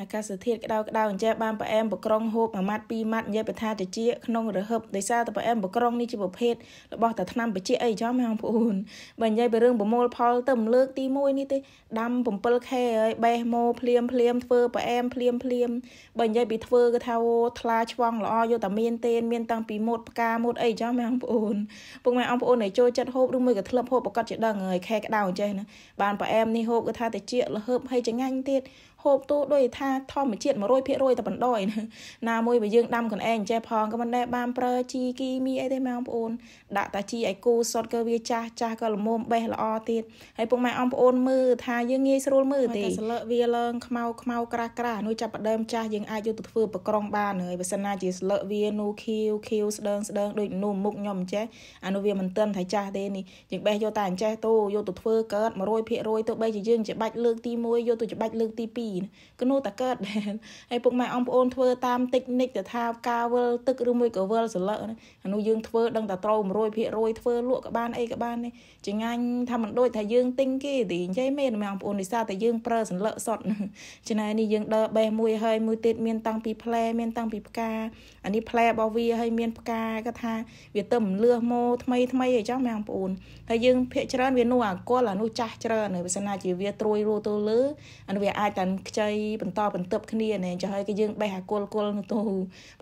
អាកាសធាតុក្តៅក្តៅអញ្ចេះបានប្រអែមប្រក្រងហូបមួយម៉ាត់ពីរម៉ាត់និយាយបថាតិចក្នុងរហឹបដោយសារតែប្រអែមប្រក្រងនេះជាប្រភេទរបស់តែថ្នាំបជាអីចាំបងប្អូនបើនិយាយពីរឿងប្រមូលផលទៅមលើកទី1នេះទេ ដាំ 7K ហើយបេះម៉ូភ្លាមភ្លាមធ្វើប្រអែមភ្លាមភ្លាមបើនិយាយពីធ្វើគឺថាអូថ្លាឆ្វង់ល្អយកតែមានទេនមានតាំងពីមុតផ្កាមុតអីចាំបងប្អូនពុកម៉ែអង្គប្អូនដែលចូលចិត្តហូបឬមួយក៏ធ្លាប់ហូបប្រកាសជាដឹងហើយខែក្តៅអញ្ចេះណាបានប្រអែមនេះហូបគឺថាតិចរហឹបហើយចងាញ់ទៀតហូបទូដោយថាធម្មជាតិ100%តែបណ្ដោយណាមួយបើយើងដាំខ្លួនឯងចេះផងក៏មិនដែរបានប្រើជីគីមីអីទេម៉ែបងប្អូនដាក់តាជីឲ្យគូសុតក៏វាចាស់ចាស់ក៏ល្មមបេះល្អទៀតហើយពុកម៉ែអងប្អូនមើលថាយើងងាយស្រួលមើលទេតែស្លឹកវាឡើងខ្មៅខ្មៅក្រាស់ក្រាស់នោះចាប់ដើមចាស់យើងអាចយកទៅធ្វើប្រក្រងបានហើយបើសិនណាជាស្លឹកវានូខៀវខៀវស្ដើងស្ដើងដូចនូមុខខ្ញុំអញ្ចេះអានោះវាមិនទាន់ថាចាស់ទេនេះយើងបេះយកតែអញ្ចេះទៅយកទៅធ្វើកើត100%ទៅបីជាយើងច្បាច់លើកទី1យកទៅច្បាច់លើកទី2 2កណូតាកើតដែរហើយពុកម៉ែអងប្អូនធ្វើតាមតិចនិចទៅថា ការវិលទឹកឬមួយក៏វិលសន្លឹកអានោះយើងធ្វើដឹងតែត្រូវ100%ធ្វើលក់ក៏បានអីក៏បាននេះចងាញ់ថាមិនដូចថាយើងទិញគេទេអញ្ចឹងមែនម៉ែអងប្អូននេះសារតែយើងប្រើសន្លឹកសុតចំណាយនេះយើងដើរបេះមួយហើយមួយទៀតមានតាំងពីផ្លែមានតាំងពីផ្កាអានេះផ្លែរបស់វាហើយមានផ្កាគាត់ថា វាទៅមលឿសម៉ូថ្មីថ្មីអីចឹងម៉ែអងប្អូនហើយយើងភាកច្រើនវានោះអាកលអានោះចាស់ច្រើនបើសិនណាជាវាត្រួយរੂទៅលើអានោះវាអាចតែខ្ចីបន្តបន្តឹបគ្នាណែចុះហើយគេយើង បេះអាគុលគុលនោះទៅប៉ុ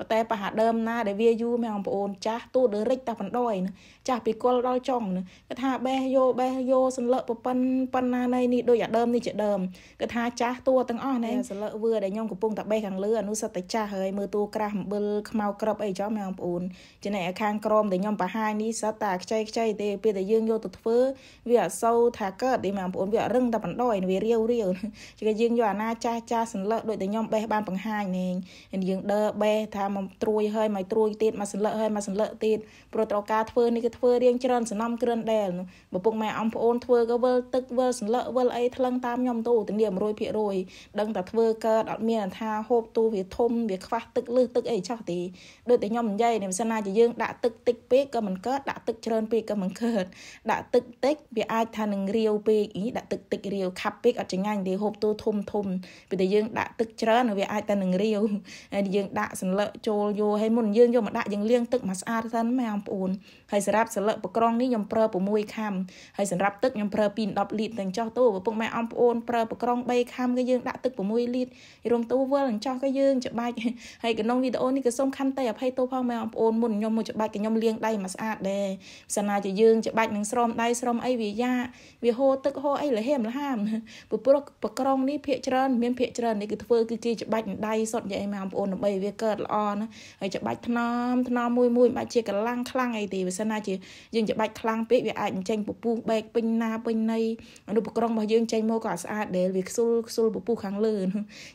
ន្តែប្រហែលដើមណាដែលវាយូរមែនបងប្អូន ចាស់ទូដឺរិចតាបណ្ដោយណាចាស់ពីគុលដល់ចុងណាគេថាបេះយោបេះយោសន្លឹកប្រប៉ុនប៉ុណ្ណាណៃនេះដូចអាដើមនេះជាដើមគេថាចាស់តួទាំងអស់ណែសន្លឹកវឿដែលខ្ញុំកំពុងតែបេះខាងលើអានោះសិតតែចាស់ហើយមើលតួក្រាស់អំបិលខ្មៅក្របអីចុះមែនបងប្អូនចំណែកខាងក្រមដែលខ្ញុំបង្ហាញនេះសិតតែខ្ចីខ្ចីទេពេលដែលយើងយកទៅធ្វើវាអសូវថាកើតទេមែនបងប្អូនវារឹងតែបណ្ដោយវារាវរាវគេយើងយកអាណាចាស់ចាស់សន្លឹកដូចតែខ្ញុំបេះបានបង្ហាញនេះយើងដើរបេះថាមកត្រួយហើយមកត្រួយទៀតមកសន្លឹកហើយមកសន្លឹកទៀតព្រោះត្រូវការធ្វើនេះគឺធ្វើរៀងច្រើនសំណំគ្រឿនដែលប្រពុកម៉ែអំប្អូនធ្វើក៏វិលទឹកវិលសន្លឹកវិលអីថ្លឹងតាមខ្ញុំទៅធានា100%ដឹងតែធ្វើកើតអត់មាន ថាហូបទូវាធំវាខ្វះទឹកលឹះទឹកអីចោះទេដូចតែខ្ញុំនិយាយនេះមិនសិនណាជាយើងដាក់ទឹកតិចពេកក៏មិនកើតដាក់ទឹកច្រើនពេកក៏មិនកើតដាក់ទឹកតិចវាអាចថានឹងរាវពេកដាក់ទឹកតិចរាវខាប់ពេកអត់ចងាញ់ទេហូបទូធំធំពេលដែលយើងដាក់ទឹកច្រើនវាអាចតែនឹងរាវហើយយើងដាក់សន្លឹកចូលយោហើយមុនយើងយកមកដាក់យើងលាងទឹកមកស្អាតសិនម៉ែអងប្អូនហើយសម្រាប់សិលឹកប្រក្រងនេះខ្ញុំប្រើ6ខាំហើយសម្រាប់ទឹកខ្ញុំប្រើពី10លីត្រទាំងចោះទៅឪពុកម៉ែអំប្អូនប្រើប្រក្រង3ខាំក៏យើងដាក់ទឹក6លីត្ររួមទូវល់អញ្ចោះក៏យើង ច្បាច់ហើយក្នុងវីដេអូនេះក៏សូមខន្តីអភ័យទោសផងម៉ែអំប្អូនមុនខ្ញុំមកច្បាច់ក៏ខ្ញុំលាងដៃមកស្អាតដែរផ្សាណាជាយើងច្បាច់នឹងស្រោមដៃស្រោមអីវាយ៉ាវាហូរទឹកហូរអីលហេមលហាមព្រោះប្រក្រងនេះភាកច្រើនមានភាកច្រើននេះគឺធ្វើគឺគេច្បាច់នឹងដៃសុតនិយាយម៉ែអំប្អូនដើម្បីវាកើតល្អណាហើយច្បាច់ថ្នមថ្នមមួយមួយមិនបាច់ជាកម្លាំងខ្លាំងអីទេវាសិនណាជាយើងច្របាច់ខ្លាំងពេកវាអាចចេញពពុះបែកពេញណាពេញណីអនុប្រក្រងរបស់យើងចេញមកក៏អត់ស្អាតដែរវាខ្សុលខ្សុលពពុះខាងលើ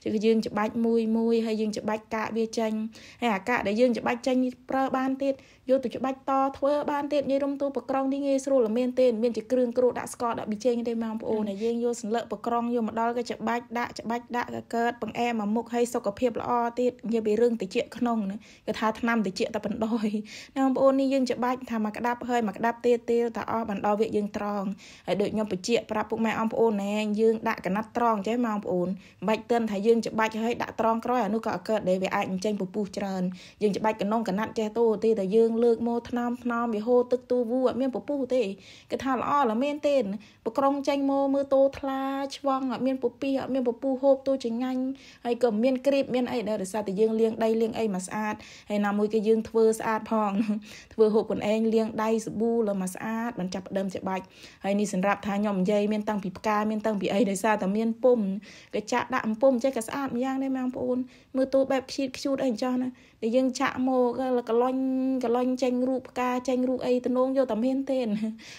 គឺយើងច្របាច់មួយមួយហើយយើងច្របាច់កាកវាចេញហើយអាកាកដែលយើងច្របាច់ចេញប្រើបានទៀតយកទៅច្បាច់តធ្វើបានទៀតនិយាយរំទូប្រក្រងនេះងាយស្រួលមែនទេមានជាគ្រឿងគ្រូដាក់ស្ករដាក់ប៊ីចេងទេបងប្អូនហើយយើងយកសន្លឹកប្រក្រងយកមកដល់ក៏ច្បាច់ដាក់ច្បាច់ដាក់ក៏កើតបង្អែមកមុខឲ្យសុខភាពល្អទៀតនិយាយពីរឿងតិចក្នុងគេថាថ្នាំតិចតែបណ្ដោយណាបងប្អូននេះយើងច្បាច់ថាថាមកក្តាប់ហើយមកក្តាប់ទៀតទៀលថាអស់បណ្ដោវាយើងត្រង់ហើយដូចខ្ញុំបញ្ជាក់ប្រាប់ពុកម៉ែអងប្អូនណែយើងដាក់កណាត់ត្រង់ចេះមកអងប្អូនបាច់ទិនថាយើងច្បាច់ហើយដាក់ត្រង់ក្រោយអានោះក៏អកើតដែរវាអាចអញ្ចឹងពពុះច្រើនយើងច្បាច់កណ្ដុងកណាត់ចេះទូទីតែយើងលើកមកថ្នមថ្នមវាហូរទឹកទូវូអត់មានពពុះទេគេថាល្អឡើយមែនទេប្រក្រងចេញមកមើលតូថ្លាឆ្វង់អត់មានពពីអត់មានពពុះហូបទូចងាញ់ហើយក៏មានក្រៀបមានអីដែរដោយសារតែយើងលាងដីលាងអីមកស្អាតហើយណាមួយគេយើងធ្វើស្អាតផងធ្វើហូបខ្លួនឯងញលាងដៃសាប៊ូលើមកស្អាតបានចាប់ដើមជាបាច់ហើយនេះសម្រាប់ថាខ្ញុំនិយាយមានតាំងពីផ្កា មានតាំងពីអីដោយសារតែមានពុំក៏ចាក់ដាក់អំពុំចេះក៏ស្អាតម្យ៉ាងដែរម៉ែបងប្អូនមើលទូបែបខ្ជិតខ្ជូតអីអញ្ចឹងណាដែលយើងចាក់មកកលន់កលន់ចេញរូបផ្កាចេញរូបអីទំនងយកតែមានទេ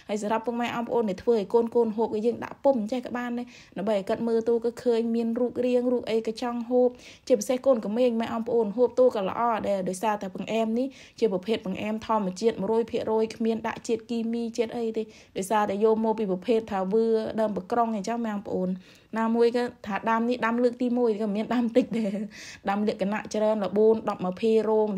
ហើយសម្រាប់ពុកម៉ែអបងប្អូនដែលធ្វើឲ្យកូនកូនហូបគឺយើងដាក់ពុំចេះក៏បានដែរដើម្បីឲ្យគាត់មើលទូក៏ឃើញមានរូបរាងរូបអីក៏ចង់ហូបជាពិសេសកូនក្មេងម៉ែអបងប្អូនហូបទូក៏ល្អដែរដោយសារតែបង្អែមនេះជាប្រភេទបង្អែមធម្មជាតិ100%គ្មានដាក់ជាតិគីមីជាតិអីទេដោយសារតែយកមកពីប្រភេទថាវឿដើមបក្រងអញ្ចឹងម៉ែអបងប្អូនណាមួយក៏ថាដាំនេះដាំលើកទី1ក៏មានដាំតិចដែរដាំលក្ខណៈច្រើន14 10 20រោងដើ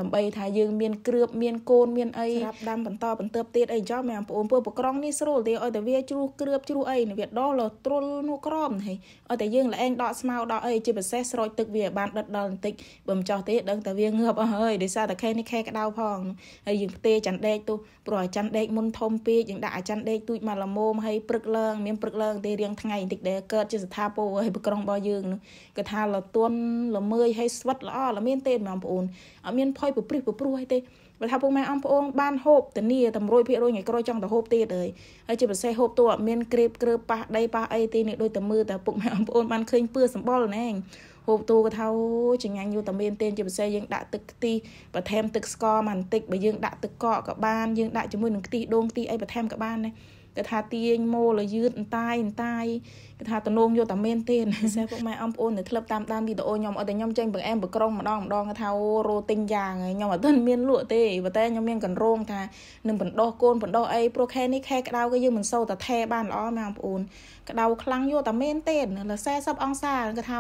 ម្បីថាយើងមានគ្រឿបមានកូនមានអីស្រាប់ដាំបន្តបន្តទៀតអីចឹងមែនបងប្អូនពលប្រក្រងនេះស្រួលទេឲ្យតែវាជ្រុះគ្រឿបជ្រុះអីវាដកលទ្រុលនោះក្រមហីឲ្យតែយើងល្អែងដកស្មៅដកអីជាពិសេសស្រោចទឹកវាបានដិតដល់បន្តិចបើមិនចោះទេដឹងតែវាងើបអស់ហើយដោយសារតែខេនេះខេក្តៅផងហើយយើងផ្ទេចន្ទដេកទោះព្រោះចន្ទដេកមុនធំពេកយើងដាក់ចន្ទដេកទូចមកល្មមហើយព្រឹកឡើងមានព្រឹកឡើងទេរៀងថ្ងៃបន្តិចដែរកើតជាស្ថាពូហើយប្រក្រុងរបស់យើងគេថាលទន់ល្មើយហើយស្វិតល្អល្មានទេបងប្អូនអត់មានភ័យប្រព្រឹត្តប្រព្រោះអីទេបើថាពុកម៉ែអំប្អូនបានហូបធានាតម្រួយភាគរយថ្ងៃក្រោយចង់ទៅហូបទៀតហើយហើយជាពិសេសហូបទូអត់មានក្រេបក្រើប៉ះដីប៉ះអីទេនេះដូចតែមើលតែពុកម៉ែអំប្អូនបានឃើញពឿសម្បល់ណែហូបទូក៏ថាអូចង្ញាញ់យូរតែមានទេជាពិសេសយើងដាក់ទឹកខ្ទិះបន្ថែមទឹកស្ករបន្តិចបើយើងដាក់ទឹកកកក៏បានយើងដាក់ជាមួយនឹងខ្ទិះដូងខ្ទិះអីបន្ថែមក៏បានដែរគេថាទាញម៉ូលយឺតអន្តាយអន្តាយគេថាទំនងយកតែមែនទេសិស្សពុកម៉ែអំប្អូននៅធ្លាប់តាមដានវីដេអូខ្ញុំអត់តែខ្ញុំចេញបង្អែមបក្រុងម្ដងម្ដងគេថាអូរោទិញយ៉ាងហើយខ្ញុំអត់ទាន់មានលក់ទេប៉ុន្តែខ្ញុំមានកម្រងថានឹងបណ្ដោះកូនបណ្ដោះអីព្រោះខែនេះខែក្តៅក៏យើងមិនសូវតែថែបានល្អម៉ែអំប្អូនក្តៅខ្លាំងយកតែមែនទេលើ40អង្សាគេថា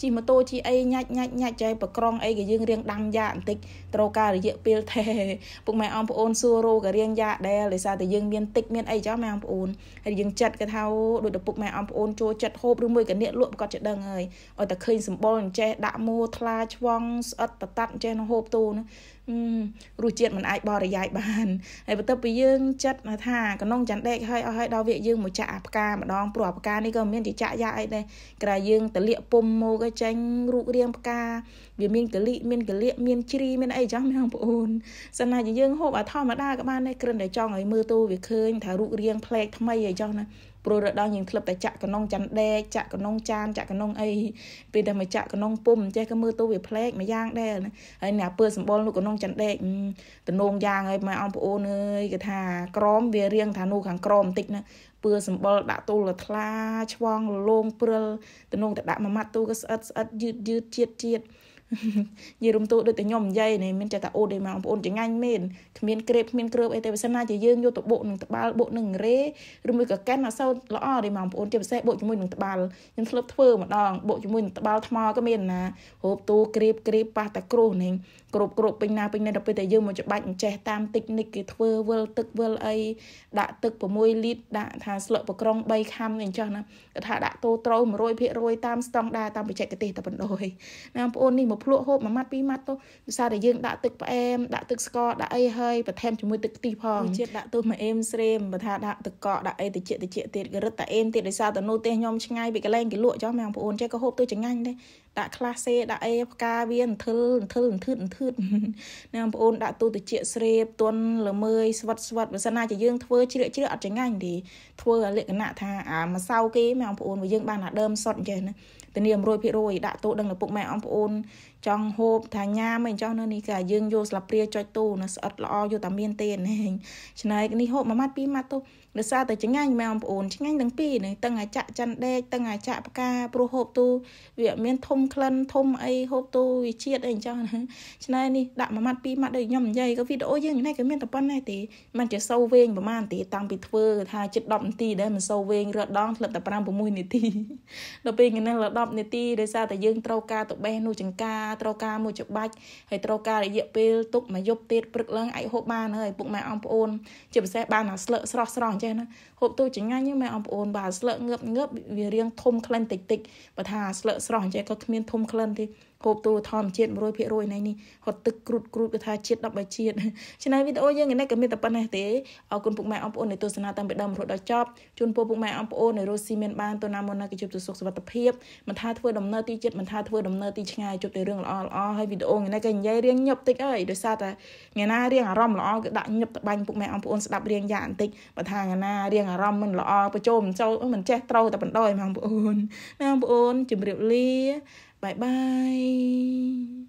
ជិះម៉ូតូជិះអីញាច់ញាច់ញាច់ចៃបក្រុងអីក៏យើងរៀងដាំយ៉ាបន្តិចត្រូវការរយៈពេលថែពុកម៉ែអំប្អូនសួររោក៏រៀងយ៉ាដែរដោយសារតែយើងមានតិចមានអីចាស់ម៉ែអំប្អូនហើយយើងចិត្តគេថាដូចដល់ពុកម៉ែអំប្អូននចូលចិត្តហូបឬមួយក៏អ្នកលក់គាត់ចេះដឹងហើយឲ្យតែឃើញសម្បុរចេះដាក់មួថ្លាឆ្វង់ស្អិតតតាត់ចេះនឹងហូបទូនោះរសជាតិមិនអាចបរិយាយបានហើយបន្ទាប់ពីយើងចិត្តថាកណ្ងចាន់ដេកហើយអស់ហើយដល់វាយើងមកចាក់អាផ្កាម្ដងព្រោះអាផ្កានេះក៏មានជាចាក់យ៉ាអីដែរក្រៅយើងតលាកពុំមកឲ្យចេញរូបរាងផ្កាវាមានកលិមានកលិមានជ្រីមានអីចឹងមែនបងប្អូនសិនណាយើងហូបអាធម្មតាក៏បានដែរគ្រាន់តែចង់ឲ្យមើលទូវាឃើញថារូបរាងផ្លែកថ្មីអីចឹងណាព្រោះរដូវយើងធ្លាប់តែចាក់កណុងចាន់ដេកចាក់កណុងចានចាក់កណុងអីពេលដែលមកចាក់កណុងពុំចេះក៏មើលទៅវាប្លែកមួយយ៉ាងដែរហើយអ្នកពើសម្បល់នោះកណុងចាន់ដេកតំណងយ៉ាងហើយម៉ែអង្គប្អូនអើយគេថា ក្រមវារៀងថានោះខាងក្រមបន្តិចណាពើសម្បល់ដាក់ទូលថ្លាឆ្វងលលងព្រិលតំណងតែដាក់មួយម៉ាត់ទូក៏ស្អិតស្អិតយឺតយឺតជាតិជាតិនិយាយរំទូដូចតែខ្ញុំនិយាយនេះមានចិត្តតែអូទេមកបងប្អូនចងាញ់មែនគ្មានក្រេបគ្មានគ្រើបអីទេបើសិនណាជាយើងយកទៅបុកនឹងត្បាល់បុកនឹងរេឬមួយក៏កាន់អត់សូវល្អទេមកបងប្អូនជាពិសេសបុកជាមួយនឹងត្បាល់ខ្ញុំធ្លាប់ធ្វើម្ដងបុកជាមួយនឹងត្បាល់ថ្មក៏មានណារូបទូក្រេបក្រេបប៉ះតែគ្រោះនឹងគ្រប់គ្រប់ពេញណាពេញនេះដល់ពេលតែយើងមកច្បាច់អញ្ចេះតាមតិចនិចគេធ្វើវិលទឹកវិលអីដាក់ទឹក6លីត្រដាក់ថាស្លឹកប្រក្រង3ខាំអញ្ចឹងណាគេថាដាក់តូត្រូវ100%តាមស្តង់ដារតាមបច្ចេកទេសតែបណ្ដោយណាបងប្អូននេះមកភ្លក់ហូបមួយម៉ាត់ពីរម៉ាត់ទៅដោយសារតែយើងដាក់ទឹកផ្អែមដាក់ទឹកស្ករដាក់អីហើយបន្ថែមជាមួយទឹកខ្ទិះផងជាតិដាក់ទុះមកអេមស្រេមបើថាដាក់ទឹកកកដាក់អីតិចតិចទៀតក៏រឹតតែអេមទៀតដោយសារតែនោះទេខ្ញុំឆ្ងាយពីកន្លែងគេលក់ចុះម៉ែបងប្អូនចេះក៏ហូបទៅចង្ងាញ់ដែរដាក់ខ្លាសេដាក់អេផ្កាវាអន្ទិលអន្ទិលអន្ទឺតអន្ទឺតណាបងប្អូនដាក់ទូតិចស្រីបទុនល្មើយស្វិតស្វិតបើសិនណាជាយើង ធ្វើជ្រាកជ្រាកអត់ចងាញ់ទេធ្វើលក្ខណៈថាអាម្សៅគេម៉ែបងប្អូនបើយើងបានអាដើមសុតអញ្ចឹងណាធានា100%ដាក់ទូដឹងឪពុកម៉ែបងប្អូនចង់ហូបថាញ៉ាមអីចង់នៅនេះគេយើងយកស្លាបព្រាចុចទូនៅស្អិតល្អយកតែមានទេណែឆ្នៃនេះហូបមួយម៉ាត់ពីរម៉ាត់ទៅដោយសារតែចងាញ់មែនបងប្អូនឆ្ងាញ់ទាំងពីរនេះទាំងអាចាក់ចាន់ដេកទាំងអាចាក់ផ្កាព្រោះហូបទូ វាមានធំក្លិនធំអីហូបទូវាជាតិអីអញ្ចឹងណាឆ្នៃនេះដាក់មួយម៉ាត់ពីរម៉ាត់ដូចខ្ញុំនិយាយក៏វីដេអូយើងនេះក៏មានតែប៉ុណ្ណេះទេມັນជាសូវវែងប្រហែលទេតាំងពីធ្វើថាជិត10នាទីដែរមិនសូវវែងរត់ដងធ្លាប់តែ5 6នាទីដល់ពេលនេះដល់10នាទីដោយសារតែយើងត្រូវការទៅបេះនោះចង្ការត្រូវការមួយច្បាច់ហើយត្រូវការរយៈពេលទុកមួយយប់ទៀតព្រឹកឡើងអាចហូបបានហើយពុកម៉ែអងប្អូនជាពិសេសបានអាស្លឹកស្រស់ស្រស់អញ្ចេះណាហូបទូចញ៉ាញ់ម៉ែអងប្អូនបាទស្លឹកងើបងើបវារៀងធំក្លិនតិចតិចបើថាអាស្លឹកស្រស់អញ្ចេះក៏គ្មានធំក្លិនទេគោបទូធម្មជាតិ100%នៃនេះហត់ទឹកគ្រូតគ្រូតគេថាជាតិ13ជាតិឆ្នៃវីដេអូយើងនេះក៏មានតែប៉ុណ្ណេះទេអរគុណពុកម៉ែអងប្អូនដែលទស្សនាតាំងពីដើមរហូតដល់ចប់ជូនពរពុកម៉ែអងប្អូនដែលរស់ស៊ីមានបានទៅណាមកណាគេជួបតែសុខសុវត្ថិភាពមិនថាធ្វើដំណើរទីចិត្តមិនថាធ្វើដំណើរទីឆ្ងាយជួបតែរឿងល្អល្អហើយវីដេអូនេះក៏និយាយរៀងញឹកតិចអើយដោយសារតែថ្ងៃណារៀងអារម្មណ៍ល្អគឺដាក់ញឹកតបាញ់ពុកម៉ែអងប្អូនស្ដាប់រៀងយ៉ាងបន្តិចបើថាថ្ងៃណារៀងអារម្មណ៍មិនល្អបញ្ចូលមិនចូលមិនចេះត្រូវតែបណ្ដោយហ្មងបងប្អូនណាបងប្អូនជម្រាបលា Bye bye.